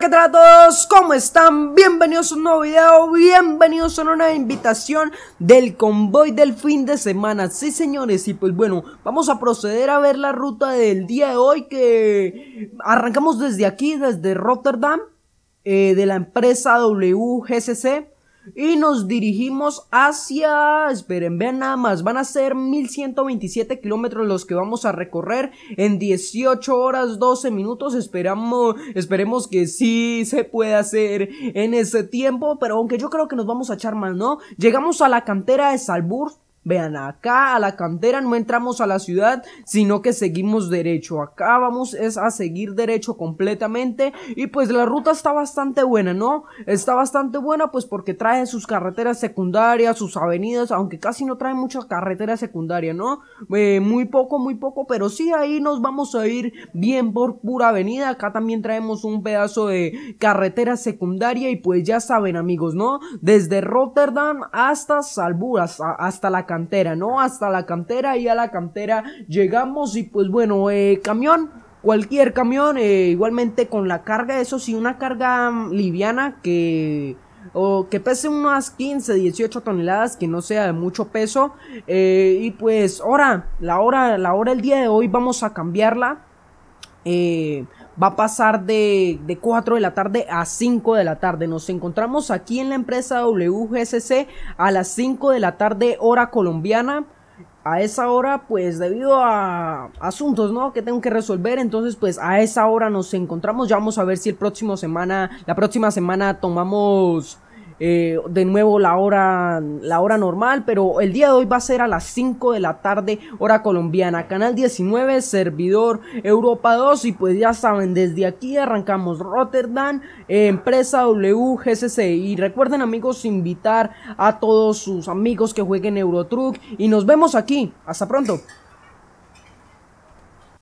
¿Qué tal a todos? ¿Cómo están? Bienvenidos a un nuevo video, bienvenidos a una invitación del convoy del fin de semana Sí señores, y pues bueno, vamos a proceder a ver la ruta del día de hoy que arrancamos desde aquí, desde Rotterdam eh, De la empresa WGCC y nos dirigimos hacia, esperen, vean nada más, van a ser 1127 kilómetros los que vamos a recorrer en 18 horas 12 minutos. Esperamos, esperemos que sí se pueda hacer en ese tiempo, pero aunque yo creo que nos vamos a echar más, ¿no? Llegamos a la cantera de Salbur Vean, acá a la cantera no entramos a la ciudad, sino que seguimos derecho. Acá vamos es a seguir derecho completamente. Y pues la ruta está bastante buena, ¿no? Está bastante buena pues porque trae sus carreteras secundarias, sus avenidas, aunque casi no trae mucha carretera secundaria, ¿no? Eh, muy poco, muy poco, pero sí ahí nos vamos a ir bien por pura avenida. Acá también traemos un pedazo de carretera secundaria y pues ya saben amigos, ¿no? Desde Rotterdam hasta Salburas, hasta la cantera, ¿no? Hasta la cantera y a la cantera llegamos y pues bueno, eh, camión, cualquier camión, eh, igualmente con la carga, eso sí, una carga mm, liviana que o que pese unas 15, 18 toneladas, que no sea de mucho peso. Eh, y pues, ahora, la hora, la hora el día de hoy vamos a cambiarla eh, va a pasar de, 4 de la tarde a 5 de la tarde. Nos encontramos aquí en la empresa WGSC a las 5 de la tarde hora colombiana. A esa hora, pues debido a asuntos, ¿no? Que tengo que resolver, entonces pues a esa hora nos encontramos. Ya vamos a ver si el próximo semana, la próxima semana tomamos eh, de nuevo la hora, la hora normal, pero el día de hoy va a ser a las 5 de la tarde, hora colombiana, canal 19, servidor Europa 2 y pues ya saben, desde aquí arrancamos Rotterdam, empresa WGCC y recuerden amigos invitar a todos sus amigos que jueguen Eurotruck y nos vemos aquí, hasta pronto.